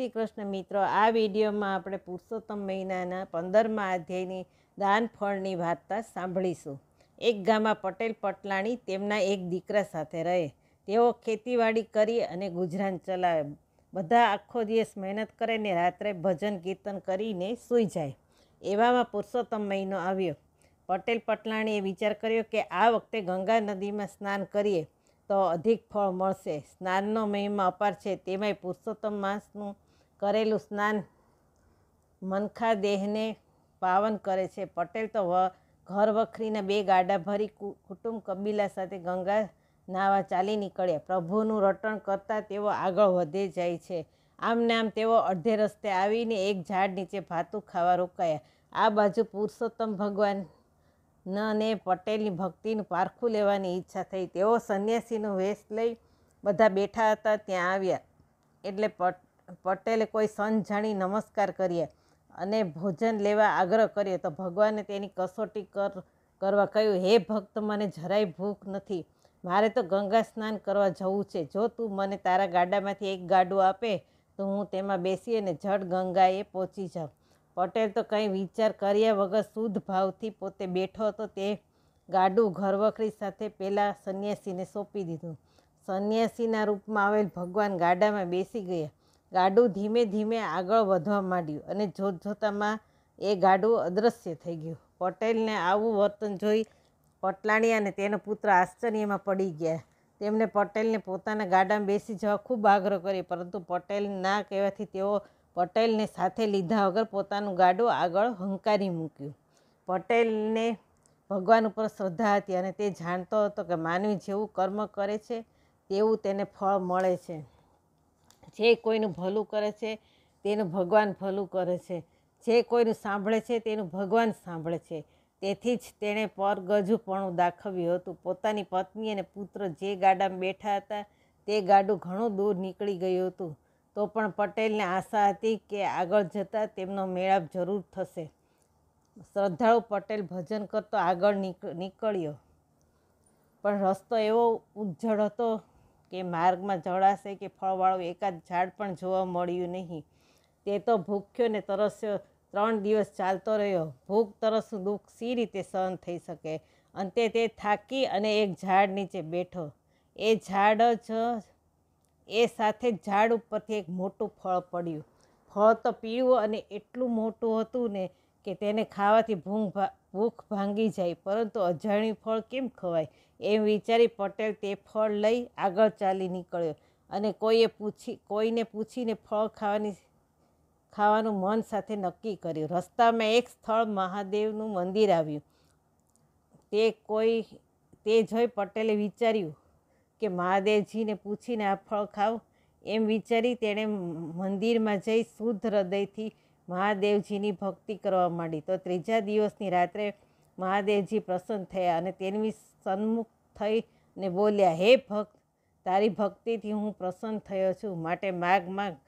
શ્રી કૃષ્ણ મિત્રો આ વિડીયોમાં આપણે પુરુષોત્તમ મહિનાના પંદરમા અધ્યાયની દાન ફળની વાર્તા સાંભળીશું એક ગામમાં પટેલ પટલાણી તેમના એક દીકરા સાથે રહે તેઓ ખેતીવાડી કરી અને ગુજરાન ચલાવે બધા આખો દિવસ મહેનત કરે ને રાત્રે ભજન કીર્તન કરીને સૂઈ જાય એવામાં પુરુષોત્તમ મહિનો આવ્યો પટેલ પટલાણીએ વિચાર કર્યો કે આ વખતે ગંગા નદીમાં સ્નાન કરીએ તો અધિક ફળ મળશે સ્નાનનો મહિમા અપાર છે તેમાંય પુરુષોત્તમ માસનું કરેલું સ્નાન મનખા દેહને પાવન કરે છે પટેલ તો ઘર વખરીના બે ગાડા ભરી કુટુંબ કબીલા સાથે ગંગા નાવા ચાલી નીકળ્યા પ્રભુનું રટણ કરતાં તેઓ આગળ વધે જાય છે આમને આમ તેઓ અડધે રસ્તે આવીને એક ઝાડ નીચે ભાતું ખાવા રોકાયા આ બાજુ પુરુષોત્તમ ભગવાન ને પટેલની ભક્તિનું પારખું લેવાની ઈચ્છા થઈ તેઓ સંન્યાસીનો વેશ લઈ બધા બેઠા હતા ત્યાં આવ્યા એટલે પટ પટેલે કોઈ સંત જાણી નમસ્કાર કરીએ અને ભોજન લેવા આગ્રહ કરીએ તો ભગવાને તેની કસોટી કર કરવા કહ્યું હે ભક્ત મને જરાય ભૂખ નથી મારે તો ગંગા સ્નાન કરવા જવું છે જો તું મને તારા ગાડામાંથી એક ગાડું આપે તો હું તેમાં બેસી અને જડ ગંગાએ પહોંચી જાઉં પટેલ તો કંઈ વિચાર કર્યા વગર શુદ્ધ ભાવથી પોતે બેઠો હતો તે ગાડું ઘરવખરી સાથે પહેલાં સંન્યાસીને સોંપી દીધું સંન્યાસીના રૂપમાં આવેલ ભગવાન ગાડામાં બેસી ગયા ગાડું ધીમે ધીમે આગળ વધવા માંડ્યું અને જોત જોતામાં એ ગાડું અદૃશ્ય થઈ ગયું પટેલને આવું વર્તન જોઈ પટલાણી અને તેનો પુત્ર આશ્ચર્યમાં પડી ગયા તેમણે પટેલને પોતાના ગાડામાં બેસી જવા ખૂબ આગ્રહ કર્યો પરંતુ પટેલ ના કહેવાથી તેઓ પટેલને સાથે લીધા વગર પોતાનું ગાડું આગળ હંકારી મૂક્યું પટેલને ભગવાન ઉપર શ્રદ્ધા હતી અને તે જાણતો હતો કે માનવી જેવું કર્મ કરે છે તેવું તેને ફળ મળે છે જે કોઈનું ભલું કરે છે તેનું ભગવાન ભલું કરે છે જે કોઈનું સાંભળે છે તેનું ભગવાન સાંભળે છે તેથી જ તેણે પરગજુપણું દાખવ્યું હતું પોતાની પત્ની અને પુત્ર જે ગાડામાં બેઠા હતા તે ગાડું ઘણું દૂર નીકળી ગયું હતું તો પણ પટેલને આશા હતી કે આગળ જતાં તેમનો મેળાપ જરૂર થશે શ્રદ્ધાળુ પટેલ ભજન કરતો આગળ નીકળ્યો પણ રસ્તો એવો ઉજ્જળ હતો કે માર્ગમાં જળાશય કે ફળવાળું એકાદ ઝાડ પણ જોવા મળ્યું નહીં તે તો ભૂખ્યો ને તરસ્યો ત્રણ દિવસ ચાલતો રહ્યો ભૂખ તરસનું દુઃખ સી રીતે સહન થઈ શકે અંતે તે થાકી અને એક ઝાડ નીચે બેઠો એ ઝાડ જ એ સાથે ઝાડ ઉપરથી એક મોટું ફળ પડ્યું ફળ તો પીળું અને એટલું મોટું હતું ને કે તેને ખાવાથી ભૂંગ ભૂખ ભાંગી જાય પરંતુ અજાણ્યું ફળ કેમ ખવાય એમ વિચારી પટેલ તે ફળ લઈ આગળ ચાલી નીકળ્યો અને કોઈએ પૂછી કોઈને પૂછીને ફળ ખાવાની ખાવાનું મન સાથે નક્કી કર્યું રસ્તામાં એક સ્થળ મહાદેવનું મંદિર આવ્યું તે કોઈ તે જોઈ પટેલે વિચાર્યું કે મહાદેવજીને પૂછીને આ ફળ ખાવ એમ વિચારી તેણે મંદિરમાં જઈ શુદ્ધ હૃદયથી મહાદેવજીની ભક્તિ કરવા માંડી તો ત્રીજા દિવસની રાત્રે મહાદેવજી પ્રસન્ન થયા અને તેની સન્મુખ થઈ ને બોલ્યા હે ભક્ત તારી ભક્તિથી હું પ્રસન્ન થયો છું માટે માગ માગ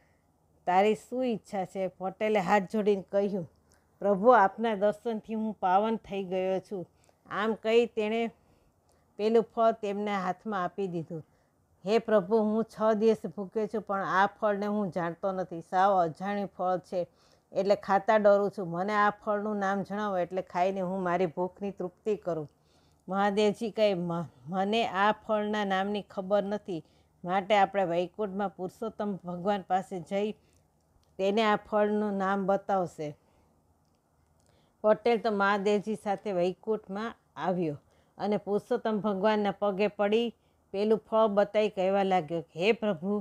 તારી શું ઈચ્છા છે પટેલે હાથ જોડીને કહ્યું પ્રભુ આપના દર્શનથી હું પાવન થઈ ગયો છું આમ કહી તેણે પેલું ફળ તેમના હાથમાં આપી દીધું હે પ્રભુ હું છ દિવસ ભૂખ્યો છું પણ આ ફળને હું જાણતો નથી સાવ અજાણ્યું ફળ છે એટલે ખાતા ડરું છું મને આ ફળનું નામ જણાવો એટલે ખાઈને હું મારી ભૂખની તૃપ્તિ કરું મહાદેવજી કહે મને આ ફળના નામની ખબર નથી માટે આપણે વૈકુંઠમાં પુરુષોત્તમ ભગવાન પાસે જઈ તેને આ ફળનું નામ બતાવશે પટેલ તો મહાદેવજી સાથે વૈકુંઠમાં આવ્યો અને પુરુષોત્તમ ભગવાનના પગે પડી પેલું ફળ બતાવી કહેવા લાગ્યો કે હે પ્રભુ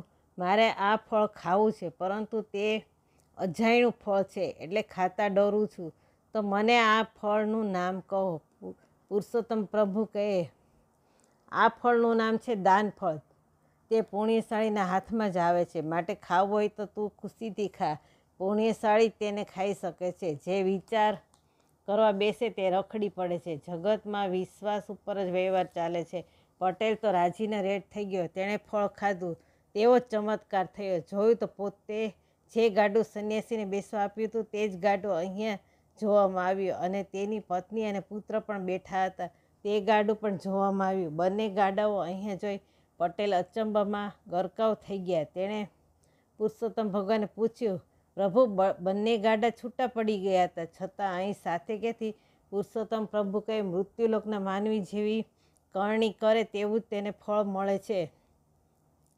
મારે આ ફળ ખાવું છે પરંતુ તે અજાયણું ફળ છે એટલે ખાતા ડરું છું તો મને આ ફળનું નામ કહો પુરુષોત્તમ પ્રભુ કહે આ ફળનું નામ છે દાન ફળ તે પુણ્યશાળીના હાથમાં જ આવે છે માટે ખાવું હોય તો તું ખુશીથી ખા પુણ્યશાળી તેને ખાઈ શકે છે જે વિચાર કરવા બેસે તે રખડી પડે છે જગતમાં વિશ્વાસ ઉપર જ વ્યવહાર ચાલે છે પટેલ તો રાજીના રેડ થઈ ગયો તેણે ફળ ખાધું તેવો જ ચમત્કાર થયો જોયું તો પોતે જે ગાડું સન્યાસીને બેસવા આપ્યું હતું તે જ ગાડું અહીંયા જોવામાં આવ્યું અને તેની પત્ની અને પુત્ર પણ બેઠા હતા તે ગાડું પણ જોવામાં આવ્યું બંને ગાડાઓ અહીંયા જોઈ પટેલ અચંબામાં ગરકાવ થઈ ગયા તેણે પુરુષોત્તમ ભગવાને પૂછ્યું પ્રભુ બંને ગાડા છૂટા પડી ગયા હતા છતાં અહીં સાથે ક્યાંથી પુરુષોત્તમ પ્રભુ કહે મૃત્યુલોકના માનવી જેવી કરણી કરે તેવું જ તેને ફળ મળે છે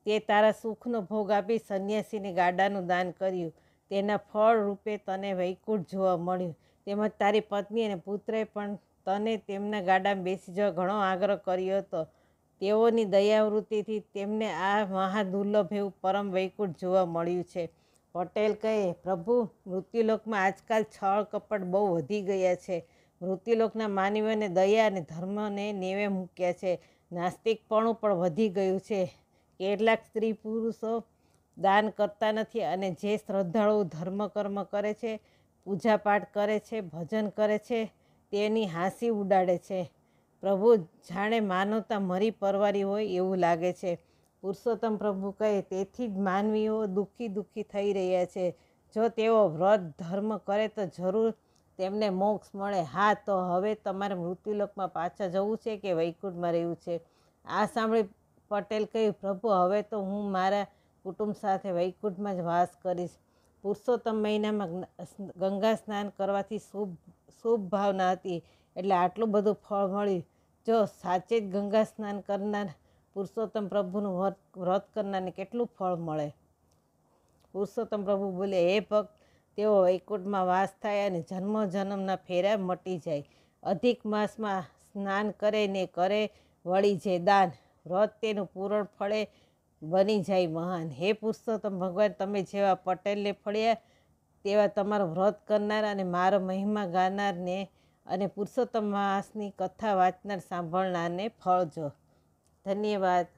તે તારા સુખનો ભોગ આપી સંન્યાસીને ગાડાનું દાન કર્યું તેના ફળ રૂપે તને વૈકુંઠ જોવા મળ્યું તેમજ તારી પત્ની અને પુત્રએ પણ તને તેમના ગાડામાં બેસી જવા ઘણો આગ્રહ કર્યો હતો તેઓની દયાવૃત્તિથી તેમને આ મહાદુર્લભ એવું પરમ વૈકુંઠ જોવા મળ્યું છે પટેલ કહે પ્રભુ મૃત્યુલોકમાં આજકાલ છળ કપટ બહુ વધી ગયા છે મૃત્યુલોકના માનવીઓને દયા અને ધર્મને નેવે મૂક્યા છે નાસ્તિકપણું પણ વધી ગયું છે કેટલાક સ્ત્રી પુરુષો દાન કરતા નથી અને જે શ્રદ્ધાળુ કર્મ કરે છે પૂજાપાઠ કરે છે ભજન કરે છે તેની હાંસી ઉડાડે છે પ્રભુ જાણે માનવતા મરી પરવારી હોય એવું લાગે છે પુરુષોત્તમ પ્રભુ કહે તેથી જ માનવીઓ દુઃખી દુઃખી થઈ રહ્યા છે જો તેઓ વ્રત ધર્મ કરે તો જરૂર તેમને મોક્ષ મળે હા તો હવે તમારે મૃત્યુલોકમાં પાછા જવું છે કે વૈકુંઠમાં રહેવું છે આ સાંભળી પટેલ કહ્યું પ્રભુ હવે તો હું મારા કુટુંબ સાથે વૈકુંઠમાં જ વાસ કરીશ પુરુષોત્તમ મહિનામાં ગંગા સ્નાન કરવાથી શુભ શુભ ભાવના હતી એટલે આટલું બધું ફળ મળ્યું જો સાચે જ ગંગા સ્નાન કરનાર પુરુષોત્તમ પ્રભુનું વ્રત વ્રત કરનારને કેટલું ફળ મળે પુરુષોત્તમ પ્રભુ બોલે એ ભક્ત તેઓ વૈકુંઠમાં વાસ થાય અને જન્મ જન્મના ફેરા મટી જાય અધિક માસમાં સ્નાન કરે ને કરે વળી જે દાન વ્રત તેનું પૂરણ ફળે બની જાય મહાન હે પુરુષોત્તમ ભગવાન તમે જેવા પટેલને ફળ્યા તેવા તમારો વ્રત કરનાર અને મારો મહિમા ગાનારને અને પુરુષોત્તમ માસની કથા વાંચનાર સાંભળનારને ફળજો ધન્યવાદ